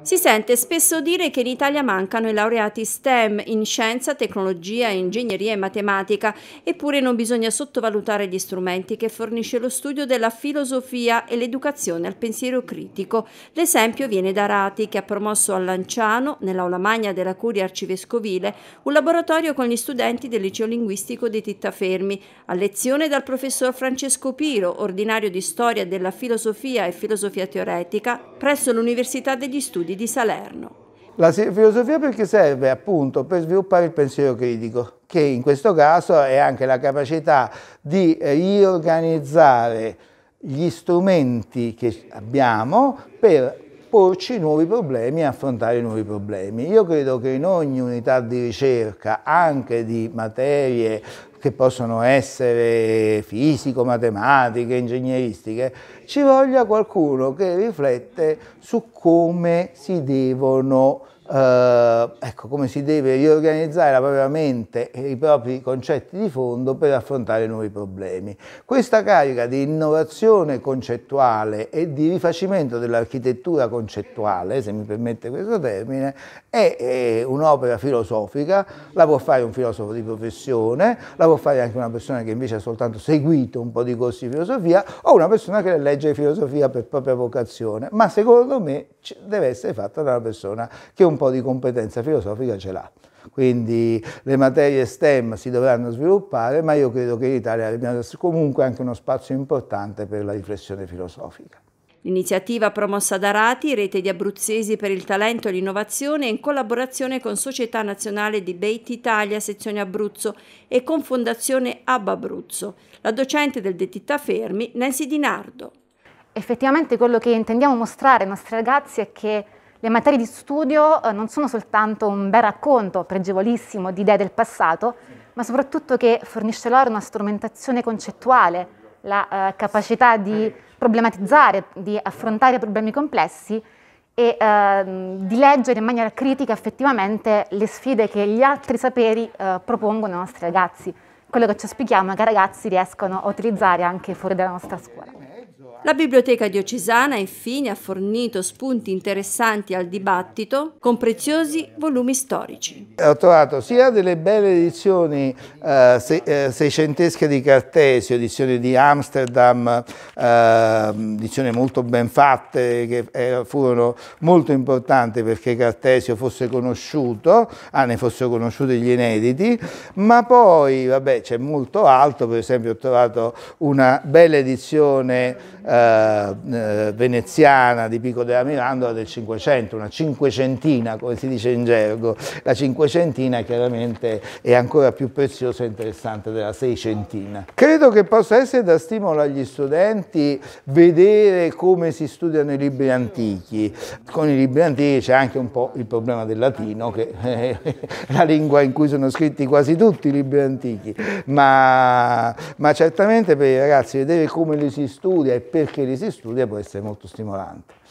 Si sente spesso dire che in Italia mancano i laureati STEM in scienza, tecnologia, ingegneria e matematica, eppure non bisogna sottovalutare gli strumenti che fornisce lo studio della filosofia e l'educazione al pensiero critico. L'esempio viene da Rati, che ha promosso a Lanciano, nell'aula magna della Curia Arcivescovile, un laboratorio con gli studenti del liceo linguistico di Tittafermi, a lezione dal professor Francesco Piro, ordinario di storia della filosofia e filosofia teoretica, presso l'Università degli Studi Studi di Salerno. La filosofia perché serve appunto per sviluppare il pensiero critico, che in questo caso è anche la capacità di riorganizzare gli strumenti che abbiamo per porci nuovi problemi e affrontare nuovi problemi. Io credo che in ogni unità di ricerca, anche di materie che possono essere fisico, matematiche, ingegneristiche, ci voglia qualcuno che riflette su come si devono eh, ecco, come si deve riorganizzare la propria mente e i propri concetti di fondo per affrontare nuovi problemi. Questa carica di innovazione concettuale e di rifacimento dell'architettura concettuale, se mi permette questo termine, è, è un'opera filosofica, la può fare un filosofo di professione, la può può fare anche una persona che invece ha soltanto seguito un po' di corsi di filosofia o una persona che legge filosofia per propria vocazione, ma secondo me deve essere fatta da una persona che un po' di competenza filosofica ce l'ha. Quindi le materie STEM si dovranno sviluppare, ma io credo che in Italia abbia comunque anche uno spazio importante per la riflessione filosofica. L'iniziativa promossa da Rati, Rete di Abruzzesi per il Talento e l'Innovazione, in collaborazione con Società Nazionale di Bait Italia, sezione Abruzzo, e con Fondazione Ab Abruzzo. La docente del Detitta Fermi, Nancy Di Nardo. Effettivamente quello che intendiamo mostrare ai nostri ragazzi è che le materie di studio eh, non sono soltanto un bel racconto pregevolissimo di idee del passato, ma soprattutto che fornisce loro una strumentazione concettuale la eh, capacità di problematizzare, di affrontare problemi complessi e eh, di leggere in maniera critica effettivamente le sfide che gli altri saperi eh, propongono ai nostri ragazzi. Quello che ci auspichiamo è che i ragazzi riescano a utilizzare anche fuori dalla nostra scuola. La Biblioteca diocesana infine ha fornito spunti interessanti al dibattito con preziosi volumi storici. Ho trovato sia delle belle edizioni eh, se, eh, seicentesche di Cartesio, edizioni di Amsterdam, eh, edizioni molto ben fatte che eh, furono molto importanti perché Cartesio fosse conosciuto, ah, ne fossero conosciuti gli inediti, ma poi c'è molto altro, per esempio ho trovato una bella edizione eh, eh, eh, veneziana di Pico della Mirandola del Cinquecento, una cinquecentina, come si dice in gergo. La cinquecentina chiaramente è ancora più preziosa e interessante della seicentina. Credo che possa essere da stimolo agli studenti vedere come si studiano i libri antichi. Con i libri antichi c'è anche un po' il problema del latino, che è la lingua in cui sono scritti quasi tutti i libri antichi, ma, ma certamente per i ragazzi vedere come li si studia e per perché si studia può essere molto stimolante.